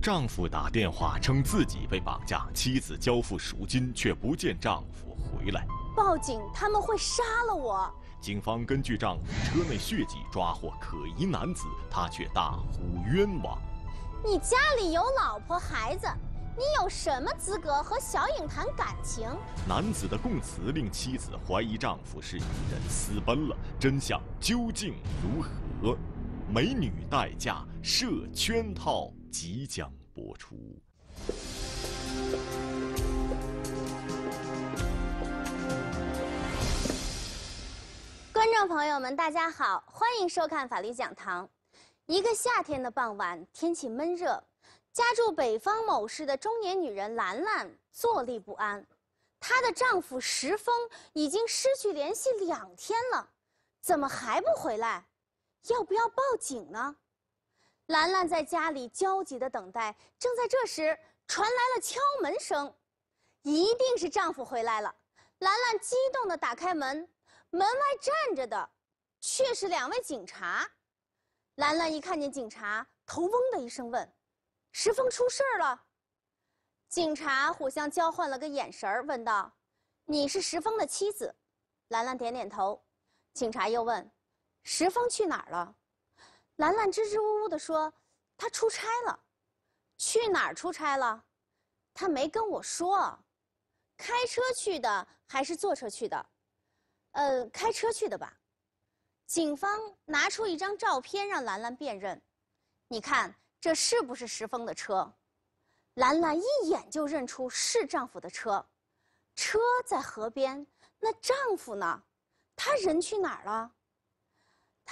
丈夫打电话称自己被绑架，妻子交付赎金却不见丈夫回来，报警他们会杀了我。警方根据丈夫车内血迹抓获可疑男子，他却大呼冤枉。你家里有老婆孩子，你有什么资格和小影谈感情？男子的供词令妻子怀疑丈夫是与人私奔了，真相究竟如何？美女代驾设圈套。即将播出。观众朋友们，大家好，欢迎收看《法律讲堂》。一个夏天的傍晚，天气闷热，家住北方某市的中年女人兰兰坐立不安，她的丈夫石峰已经失去联系两天了，怎么还不回来？要不要报警呢？兰兰在家里焦急的等待。正在这时，传来了敲门声，一定是丈夫回来了。兰兰激动的打开门，门外站着的却是两位警察。兰兰一看见警察，头嗡的一声，问：“石峰出事儿了？”警察互相交换了个眼神，问道：“你是石峰的妻子？”兰兰点点头。警察又问：“石峰去哪儿了？”兰兰支支吾吾地说：“她出差了，去哪儿出差了？她没跟我说，开车去的还是坐车去的？呃，开车去的吧。警方拿出一张照片让兰兰辨认，你看这是不是石峰的车？兰兰一眼就认出是丈夫的车。车在河边，那丈夫呢？他人去哪儿了？”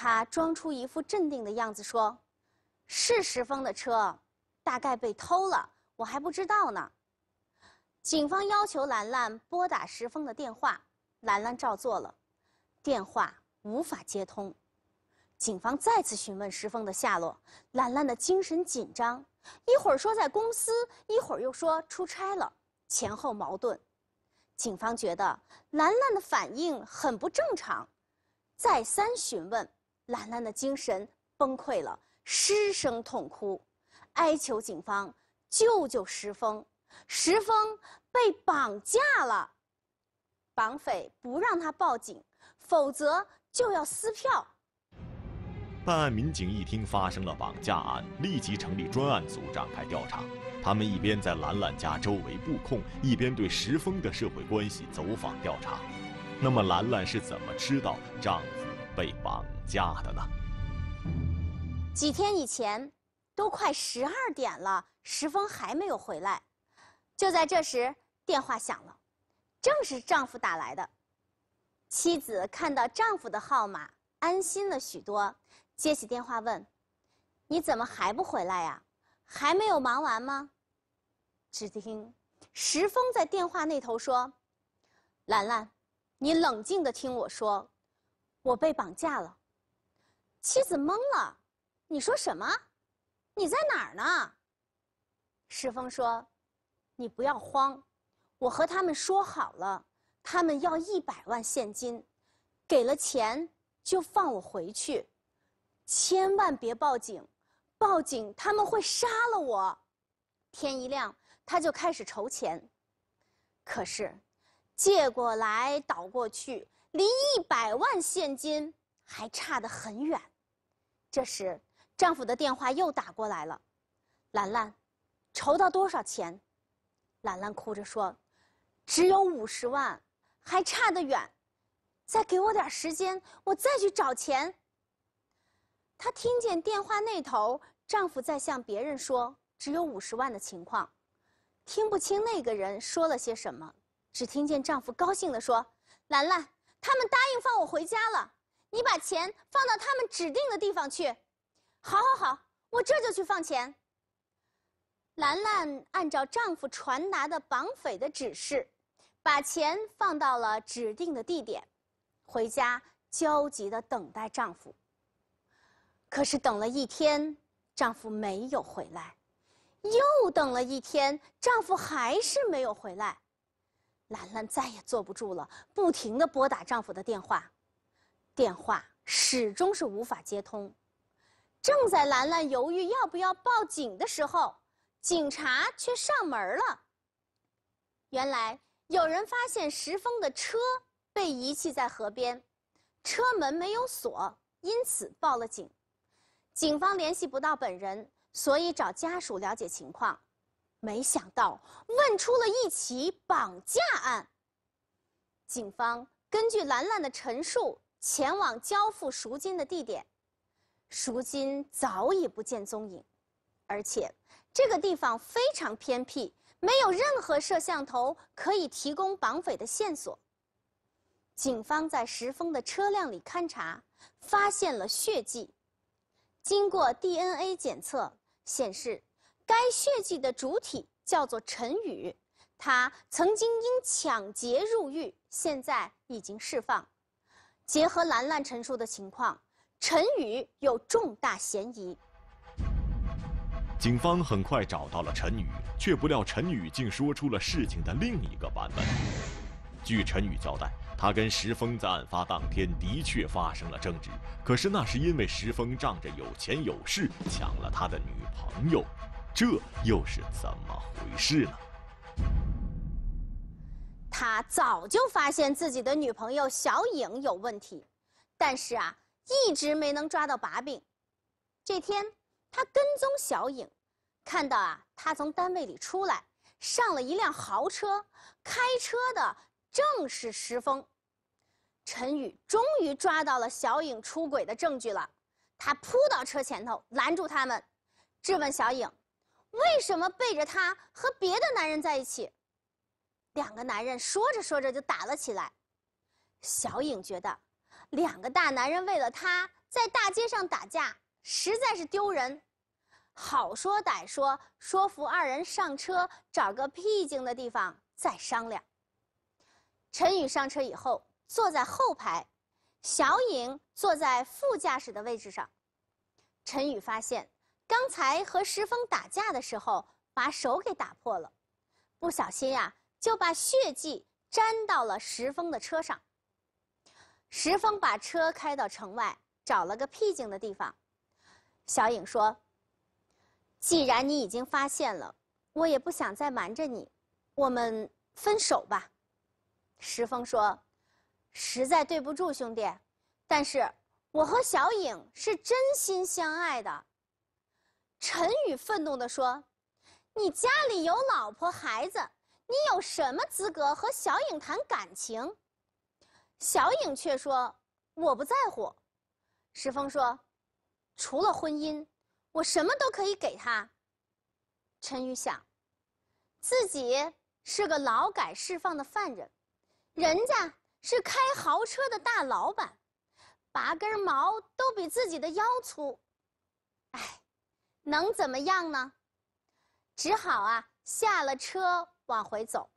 他装出一副镇定的样子说：“是石峰的车，大概被偷了，我还不知道呢。”警方要求兰兰拨打石峰的电话，兰兰照做了，电话无法接通。警方再次询问石峰的下落，兰兰的精神紧张，一会儿说在公司，一会儿又说出差了，前后矛盾。警方觉得兰兰的反应很不正常，再三询问。兰兰的精神崩溃了，失声痛哭，哀求警方救救石峰。石峰被绑架了，绑匪不让他报警，否则就要撕票。办案民警一听发生了绑架案，立即成立专案组展开调查。他们一边在兰兰家周围布控，一边对石峰的社会关系走访调查。那么，兰兰是怎么知道丈夫被绑？嫁的呢？几天以前，都快十二点了，时风还没有回来。就在这时，电话响了，正是丈夫打来的。妻子看到丈夫的号码，安心了许多，接起电话问：“你怎么还不回来呀？还没有忙完吗？”只听时风在电话那头说：“兰兰，你冷静的听我说，我被绑架了。”妻子懵了，你说什么？你在哪儿呢？石峰说：“你不要慌，我和他们说好了，他们要一百万现金，给了钱就放我回去，千万别报警，报警他们会杀了我。”天一亮，他就开始筹钱，可是借过来倒过去，离一百万现金。还差得很远。这时，丈夫的电话又打过来了。兰兰，筹到多少钱？兰兰哭着说：“只有五十万，还差得远。再给我点时间，我再去找钱。”她听见电话那头丈夫在向别人说：“只有五十万的情况。”听不清那个人说了些什么，只听见丈夫高兴地说：“兰兰，他们答应放我回家了。”你把钱放到他们指定的地方去，好，好，好，我这就去放钱。兰兰按照丈夫传达的绑匪的指示，把钱放到了指定的地点，回家焦急的等待丈夫。可是等了一天，丈夫没有回来；又等了一天，丈夫还是没有回来。兰兰再也坐不住了，不停的拨打丈夫的电话。电话始终是无法接通，正在兰兰犹豫要不要报警的时候，警察却上门了。原来有人发现石峰的车被遗弃在河边，车门没有锁，因此报了警。警方联系不到本人，所以找家属了解情况，没想到问出了一起绑架案。警方根据兰兰的陈述。前往交付赎金的地点，赎金早已不见踪影，而且这个地方非常偏僻，没有任何摄像头可以提供绑匪的线索。警方在石峰的车辆里勘查，发现了血迹，经过 DNA 检测显示，该血迹的主体叫做陈宇，他曾经因抢劫入狱，现在已经释放。结合兰兰陈述的情况，陈宇有重大嫌疑。警方很快找到了陈宇，却不料陈宇竟说出了事情的另一个版本。据陈宇交代，他跟石峰在案发当天的确发生了争执，可是那是因为石峰仗着有钱有势抢了他的女朋友，这又是怎么回事呢？他早就发现自己的女朋友小颖有问题，但是啊，一直没能抓到把柄。这天，他跟踪小颖，看到啊，他从单位里出来，上了一辆豪车，开车的正是石峰。陈宇终于抓到了小颖出轨的证据了，他扑到车前头拦住他们，质问小颖：“为什么背着他和别的男人在一起？”两个男人说着说着就打了起来，小颖觉得两个大男人为了她在大街上打架实在是丢人，好说歹说说服二人上车，找个僻静的地方再商量。陈宇上车以后坐在后排，小颖坐在副驾驶的位置上。陈宇发现刚才和石峰打架的时候把手给打破了，不小心呀。就把血迹沾到了石峰的车上。石峰把车开到城外，找了个僻静的地方。小影说：“既然你已经发现了，我也不想再瞒着你，我们分手吧。”石峰说：“实在对不住兄弟，但是我和小影是真心相爱的。”陈宇愤怒地说：“你家里有老婆孩子。”你有什么资格和小影谈感情？小影却说：“我不在乎。”石峰说：“除了婚姻，我什么都可以给他。”陈宇想，自己是个劳改释放的犯人，人家是开豪车的大老板，拔根毛都比自己的腰粗。哎，能怎么样呢？只好啊，下了车。往回走，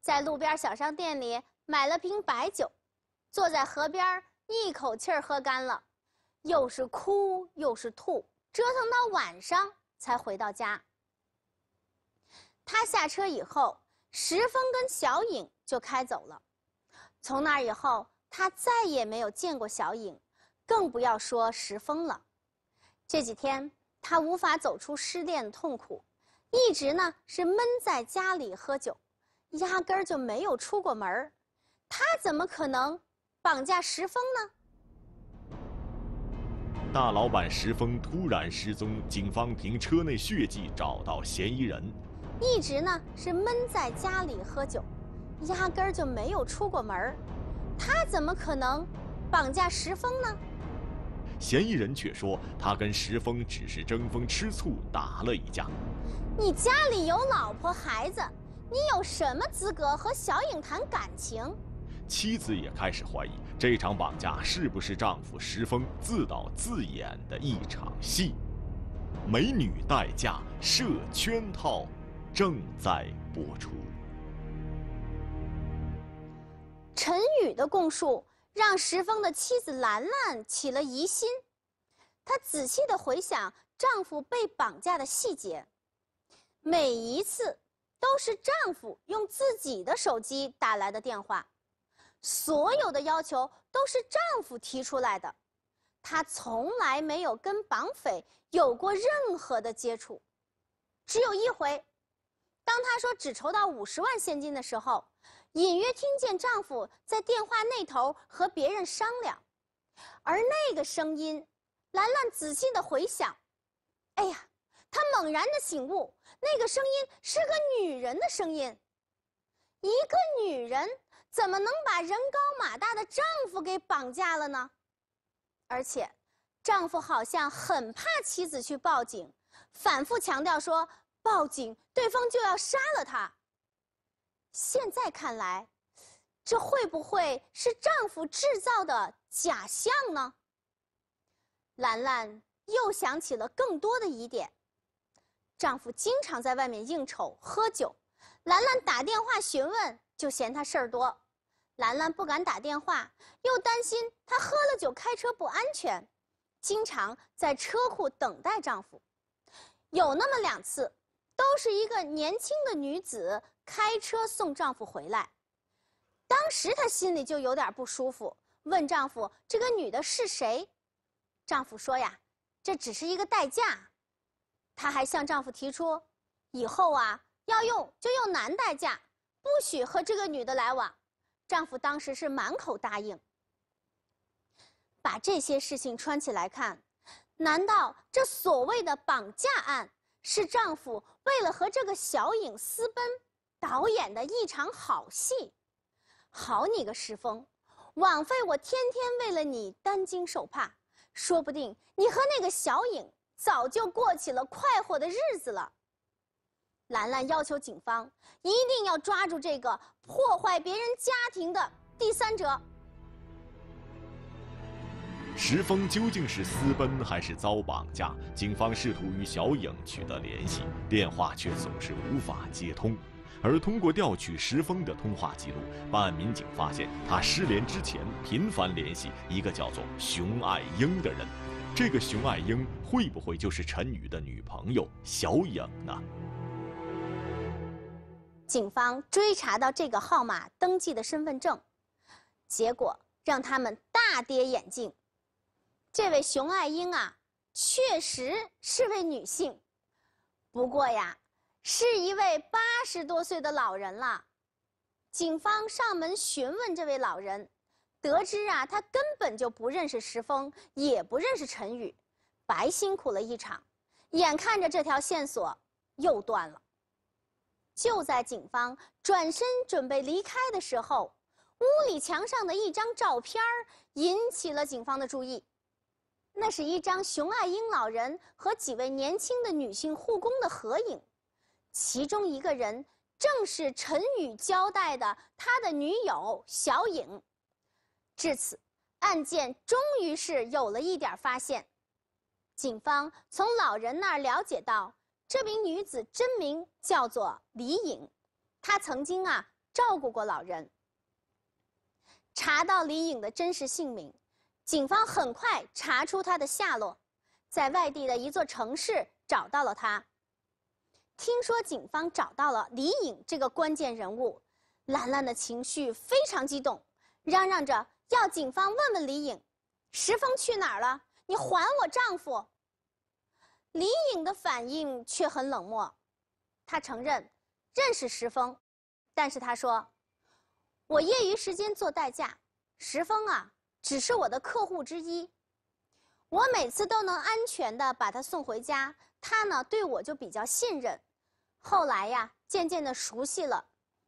在路边小商店里买了瓶白酒，坐在河边一口气儿喝干了，又是哭又是吐，折腾到晚上才回到家。他下车以后，石峰跟小影就开走了。从那以后，他再也没有见过小影，更不要说石峰了。这几天，他无法走出失恋的痛苦。一直呢是闷在家里喝酒，压根儿就没有出过门儿，他怎么可能绑架石峰呢？大老板石峰突然失踪，警方凭车内血迹找到嫌疑人。一直呢是闷在家里喝酒，压根儿就没有出过门儿，他怎么可能绑架石峰呢？嫌疑人却说，他跟石峰只是争风吃醋打了一架。你家里有老婆孩子，你有什么资格和小影谈感情？妻子也开始怀疑这场绑架是不是丈夫石峰自导自演的一场戏。美女代驾设圈套，正在播出。陈宇的供述。让石峰的妻子兰兰起了疑心，她仔细地回想丈夫被绑架的细节，每一次都是丈夫用自己的手机打来的电话，所有的要求都是丈夫提出来的，她从来没有跟绑匪有过任何的接触，只有一回，当她说只筹到五十万现金的时候。隐约听见丈夫在电话那头和别人商量，而那个声音，兰兰仔细的回想，哎呀，她猛然的醒悟，那个声音是个女人的声音，一个女人怎么能把人高马大的丈夫给绑架了呢？而且，丈夫好像很怕妻子去报警，反复强调说，报警对方就要杀了她。现在看来，这会不会是丈夫制造的假象呢？兰兰又想起了更多的疑点。丈夫经常在外面应酬喝酒，兰兰打电话询问，就嫌他事儿多。兰兰不敢打电话，又担心他喝了酒开车不安全，经常在车库等待丈夫。有那么两次，都是一个年轻的女子。开车送丈夫回来，当时她心里就有点不舒服，问丈夫：“这个女的是谁？”丈夫说：“呀，这只是一个代驾。”她还向丈夫提出：“以后啊，要用就用男代驾，不许和这个女的来往。”丈夫当时是满口答应。把这些事情串起来看，难道这所谓的绑架案是丈夫为了和这个小影私奔？导演的一场好戏，好你个石峰，枉费我天天为了你担惊受怕，说不定你和那个小影早就过起了快活的日子了。兰兰要求警方一定要抓住这个破坏别人家庭的第三者。石峰究竟是私奔还是遭绑架？警方试图与小影取得联系，电话却总是无法接通。而通过调取石峰的通话记录，办案民警发现他失联之前频繁联系一个叫做熊爱英的人。这个熊爱英会不会就是陈宇的女朋友小颖呢？警方追查到这个号码登记的身份证，结果让他们大跌眼镜。这位熊爱英啊，确实是位女性，不过呀。是一位八十多岁的老人了，警方上门询问这位老人，得知啊，他根本就不认识石峰，也不认识陈宇，白辛苦了一场，眼看着这条线索又断了。就在警方转身准备离开的时候，屋里墙上的一张照片引起了警方的注意，那是一张熊爱英老人和几位年轻的女性护工的合影。其中一个人正是陈宇交代的他的女友小颖。至此，案件终于是有了一点发现。警方从老人那儿了解到，这名女子真名叫做李颖，她曾经啊照顾过老人。查到李颖的真实姓名，警方很快查出她的下落，在外地的一座城市找到了她。听说警方找到了李颖这个关键人物，兰兰的情绪非常激动，嚷嚷着要警方问问李颖，石峰去哪儿了？你还我丈夫。李颖的反应却很冷漠，她承认认识石峰，但是她说，我业余时间做代驾，石峰啊只是我的客户之一，我每次都能安全的把他送回家，他呢对我就比较信任。后来呀，渐渐的熟悉了。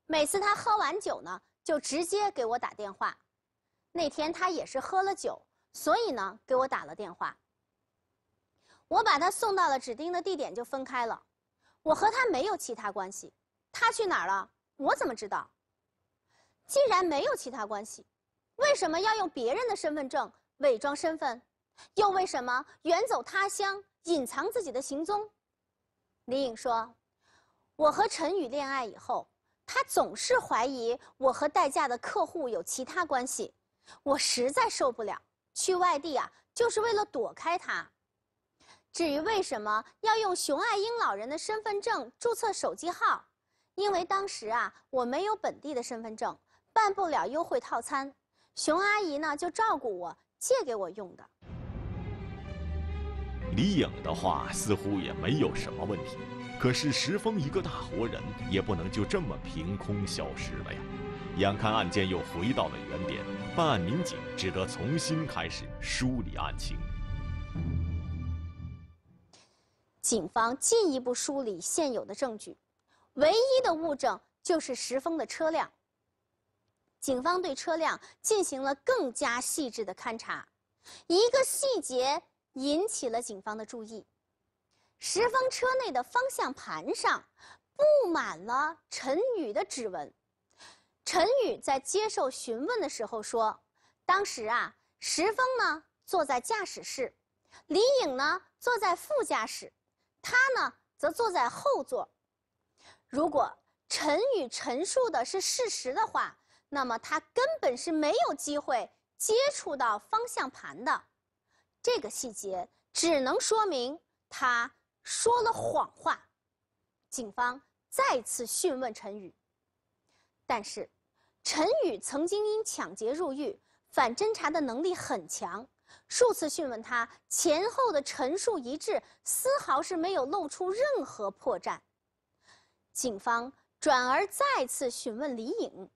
每次他喝完酒呢，就直接给我打电话。那天他也是喝了酒，所以呢，给我打了电话。我把他送到了指定的地点，就分开了。我和他没有其他关系。他去哪儿了？我怎么知道？既然没有其他关系，为什么要用别人的身份证伪装身份？又为什么远走他乡，隐藏自己的行踪？李颖说。我和陈宇恋爱以后，他总是怀疑我和代驾的客户有其他关系，我实在受不了，去外地啊就是为了躲开他。至于为什么要用熊爱英老人的身份证注册手机号，因为当时啊我没有本地的身份证，办不了优惠套餐，熊阿姨呢就照顾我，借给我用的。李颖的话似乎也没有什么问题。可是石峰一个大活人也不能就这么凭空消失了呀！眼看案件又回到了原点，办案民警只得重新开始梳理案情。警方进一步梳理现有的证据，唯一的物证就是石峰的车辆。警方对车辆进行了更加细致的勘查，一个细节引起了警方的注意。石峰车内的方向盘上布满了陈宇的指纹。陈宇在接受询问的时候说：“当时啊，石峰呢坐在驾驶室，李颖呢坐在副驾驶，他呢则坐在后座。如果陈宇陈述的是事实的话，那么他根本是没有机会接触到方向盘的。这个细节只能说明他。”说了谎话，警方再次讯问陈宇。但是，陈宇曾经因抢劫入狱，反侦查的能力很强，数次讯问他前后的陈述一致，丝毫是没有露出任何破绽。警方转而再次询问李颖，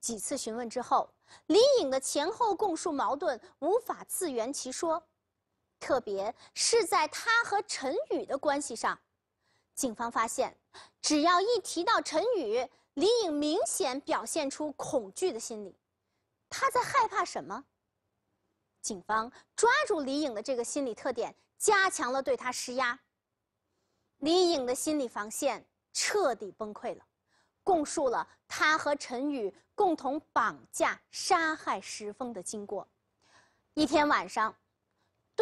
几次询问之后，李颖的前后供述矛盾，无法自圆其说。特别是在他和陈宇的关系上，警方发现，只要一提到陈宇，李颖明显表现出恐惧的心理。他在害怕什么？警方抓住李颖的这个心理特点，加强了对他施压。李颖的心理防线彻底崩溃了，供述了他和陈宇共同绑架、杀害石峰的经过。一天晚上。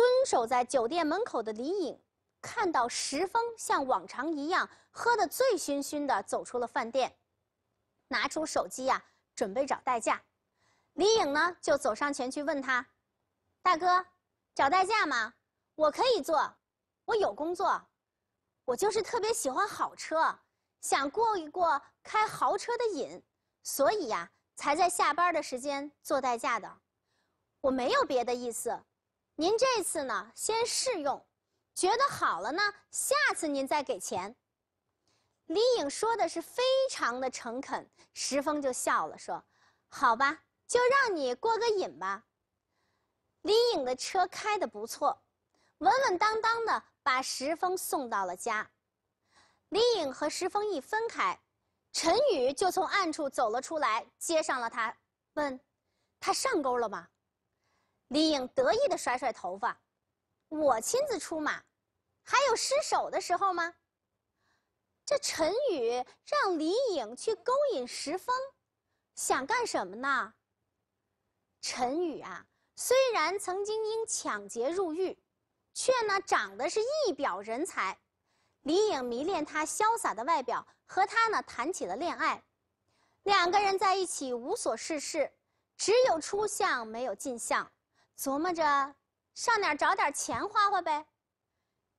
蹲守在酒店门口的李颖，看到石峰像往常一样喝得醉醺醺的走出了饭店，拿出手机呀，准备找代驾。李颖呢就走上前去问他：“大哥，找代驾吗？我可以做，我有工作，我就是特别喜欢好车，想过一过开豪车的瘾，所以呀才在下班的时间做代驾的。我没有别的意思。”您这次呢，先试用，觉得好了呢，下次您再给钱。李颖说的是非常的诚恳，石峰就笑了，说：“好吧，就让你过个瘾吧。”李颖的车开的不错，稳稳当当的把石峰送到了家。李颖和石峰一分开，陈宇就从暗处走了出来，接上了他，问：“他上钩了吗？”李颖得意地甩甩头发：“我亲自出马，还有失手的时候吗？”这陈宇让李颖去勾引石峰，想干什么呢？陈宇啊，虽然曾经因抢劫入狱，却呢长得是一表人才。李颖迷恋他潇洒的外表，和他呢谈起了恋爱。两个人在一起无所事事，只有出相，没有进相。琢磨着，上哪儿找点钱花花呗？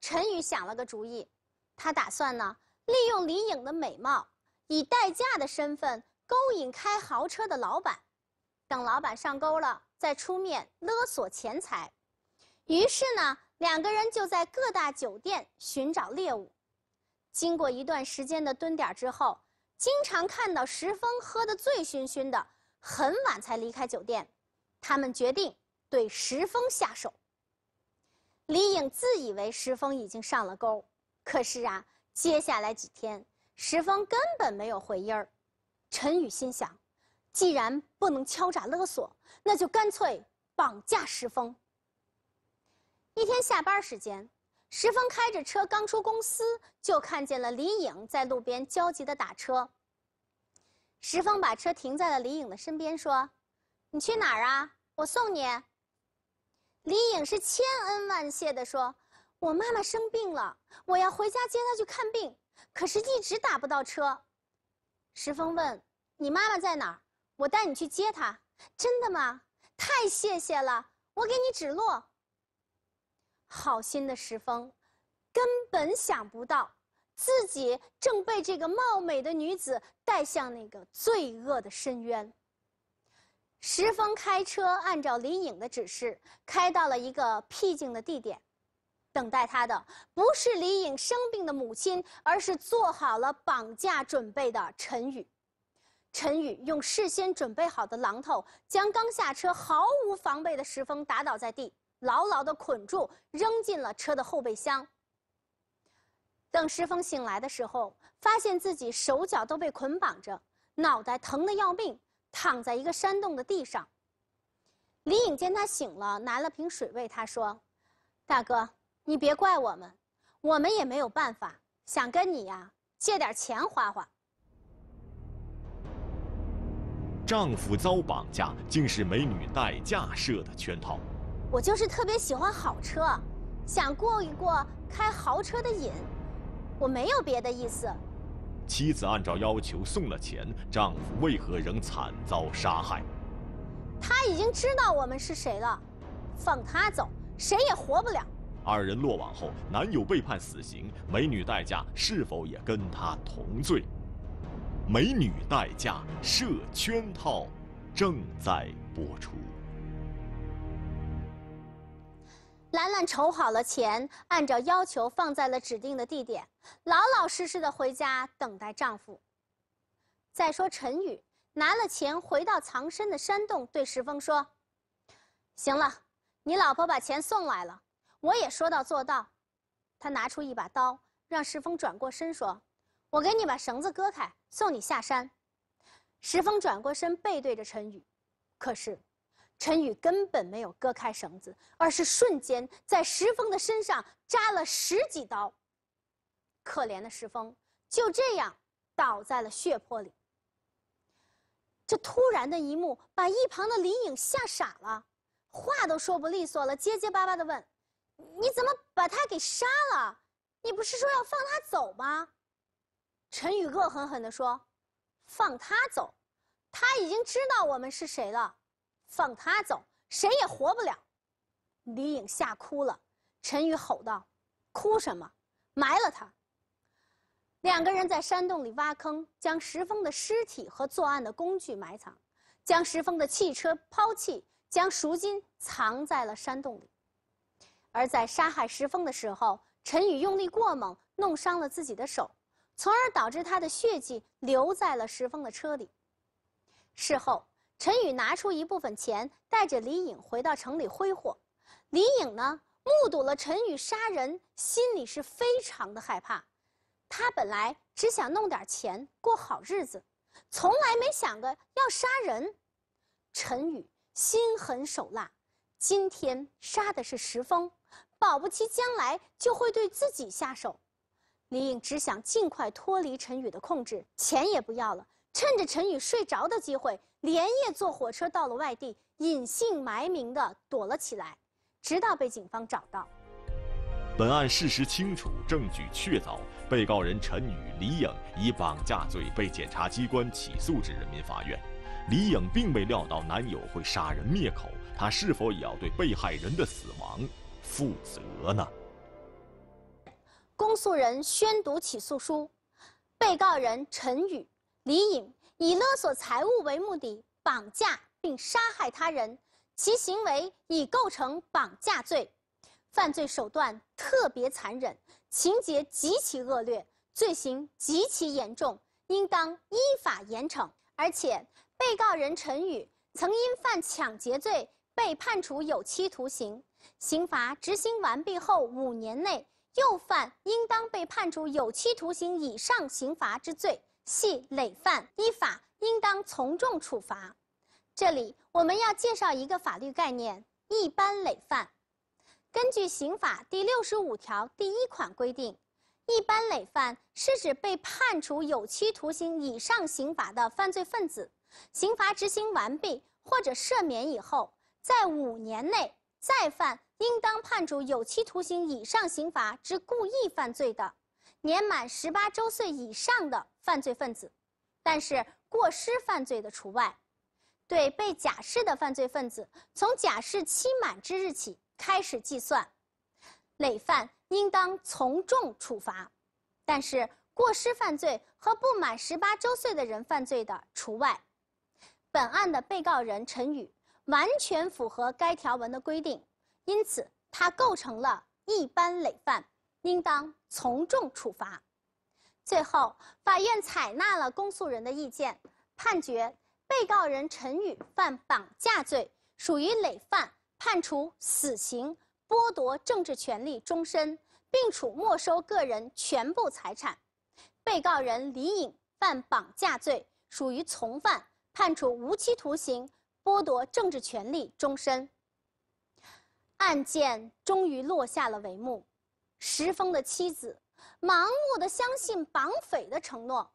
陈宇想了个主意，他打算呢利用李颖的美貌，以代驾的身份勾引开豪车的老板，等老板上钩了再出面勒索钱财。于是呢，两个人就在各大酒店寻找猎物。经过一段时间的蹲点之后，经常看到石峰喝得醉醺醺的，很晚才离开酒店。他们决定。对石峰下手。李颖自以为石峰已经上了钩，可是啊，接下来几天石峰根本没有回音儿。陈宇心想，既然不能敲诈勒索，那就干脆绑架石峰。一天下班时间，石峰开着车刚出公司，就看见了李颖在路边焦急的打车。石峰把车停在了李颖的身边，说：“你去哪儿啊？我送你。”李颖是千恩万谢地说：“我妈妈生病了，我要回家接她去看病，可是一直打不到车。”石峰问：“你妈妈在哪儿？我带你去接她。”“真的吗？太谢谢了，我给你指路。”好心的石峰，根本想不到，自己正被这个貌美的女子带向那个罪恶的深渊。石峰开车，按照李颖的指示，开到了一个僻静的地点，等待他的不是李颖生病的母亲，而是做好了绑架准备的陈宇。陈宇用事先准备好的榔头，将刚下车毫无防备的石峰打倒在地，牢牢地捆住，扔进了车的后备箱。等石峰醒来的时候，发现自己手脚都被捆绑着，脑袋疼得要命。躺在一个山洞的地上。李颖见他醒了，拿了瓶水喂他，说：“大哥，你别怪我们，我们也没有办法，想跟你呀借点钱花花。”丈夫遭绑架，竟是美女代驾设的圈套。我就是特别喜欢好车，想过一过开豪车的瘾，我没有别的意思。妻子按照要求送了钱，丈夫为何仍惨遭杀害？他已经知道我们是谁了，放他走，谁也活不了。二人落网后，男友被判死刑，美女代驾是否也跟他同罪？美女代驾设圈套，正在播出。兰兰筹好了钱，按照要求放在了指定的地点，老老实实的回家等待丈夫。再说陈宇拿了钱，回到藏身的山洞，对石峰说：“行了，你老婆把钱送来了，我也说到做到。”他拿出一把刀，让石峰转过身说：“我给你把绳子割开，送你下山。”石峰转过身，背对着陈宇，可是。陈宇根本没有割开绳子，而是瞬间在石峰的身上扎了十几刀。可怜的石峰就这样倒在了血泊里。这突然的一幕把一旁的林颖吓傻了，话都说不利索了，结结巴巴的问：“你怎么把他给杀了？你不是说要放他走吗？”陈宇恶狠狠地说：“放他走，他已经知道我们是谁了。”放他走，谁也活不了。李颖吓哭了，陈宇吼道：“哭什么？埋了他。”两个人在山洞里挖坑，将石峰的尸体和作案的工具埋藏，将石峰的汽车抛弃，将赎金藏在了山洞里。而在杀害石峰的时候，陈宇用力过猛，弄伤了自己的手，从而导致他的血迹留在了石峰的车里。事后。陈宇拿出一部分钱，带着李颖回到城里挥霍。李颖呢，目睹了陈宇杀人，心里是非常的害怕。他本来只想弄点钱过好日子，从来没想过要杀人。陈宇心狠手辣，今天杀的是石峰，保不齐将来就会对自己下手。李颖只想尽快脱离陈宇的控制，钱也不要了。趁着陈宇睡着的机会，连夜坐火车到了外地，隐姓埋名的躲了起来，直到被警方找到。本案事实清楚，证据确凿，被告人陈宇、李颖以绑架罪被检察机关起诉至人民法院。李颖并未料到男友会杀人灭口，她是否也要对被害人的死亡负责呢？公诉人宣读起诉书，被告人陈宇。李颖以勒索财物为目的绑架并杀害他人，其行为已构成绑架罪，犯罪手段特别残忍，情节极其恶劣，罪行极其严重，应当依法严惩。而且，被告人陈宇曾因犯抢劫罪被判处有期徒刑，刑罚执行完毕后五年内又犯应当被判处有期徒刑以上刑罚之罪。系累犯，依法应当从重处罚。这里我们要介绍一个法律概念——一般累犯。根据刑法第六十五条第一款规定，一般累犯是指被判处有期徒刑以上刑罚的犯罪分子，刑罚执行完毕或者赦免以后，在五年内再犯应当判处有期徒刑以上刑罚之故意犯罪的。年满十八周岁以上的犯罪分子，但是过失犯罪的除外。对被假释的犯罪分子，从假释期满之日起开始计算。累犯应当从重处罚，但是过失犯罪和不满十八周岁的人犯罪的除外。本案的被告人陈宇完全符合该条文的规定，因此他构成了一般累犯。应当从重处罚。最后，法院采纳了公诉人的意见，判决被告人陈宇犯绑架罪，属于累犯，判处死刑，剥夺政治权利终身，并处没收个人全部财产。被告人李颖犯绑架罪，属于从犯，判处无期徒刑，剥夺政治权利终身。案件终于落下了帷幕。石峰的妻子，盲目的相信绑匪的承诺，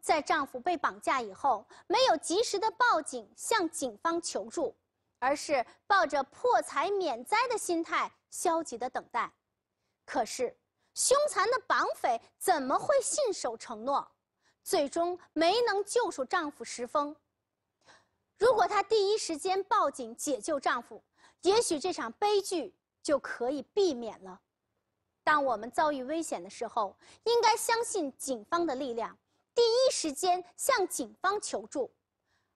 在丈夫被绑架以后，没有及时的报警向警方求助，而是抱着破财免灾的心态消极的等待。可是，凶残的绑匪怎么会信守承诺？最终没能救出丈夫石峰。如果她第一时间报警解救丈夫，也许这场悲剧就可以避免了。当我们遭遇危险的时候，应该相信警方的力量，第一时间向警方求助。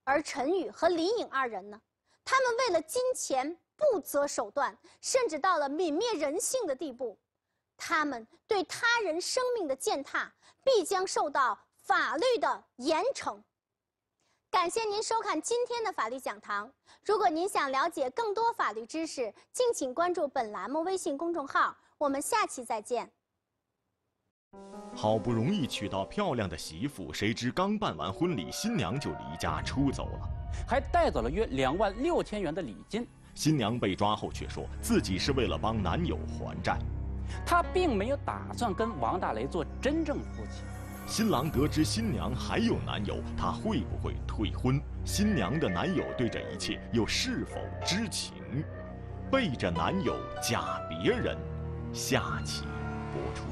而陈宇和林颖二人呢？他们为了金钱不择手段，甚至到了泯灭人性的地步。他们对他人生命的践踏，必将受到法律的严惩。感谢您收看今天的法律讲堂。如果您想了解更多法律知识，敬请关注本栏目微信公众号。我们下期再见。好不容易娶到漂亮的媳妇，谁知刚办完婚礼，新娘就离家出走了，还带走了约两万六千元的礼金。新娘被抓后却说自己是为了帮男友还债，她并没有打算跟王大雷做真正夫妻。新郎得知新娘还有男友，他会不会退婚？新娘的男友对这一切又是否知情？背着男友嫁别人？下期播出。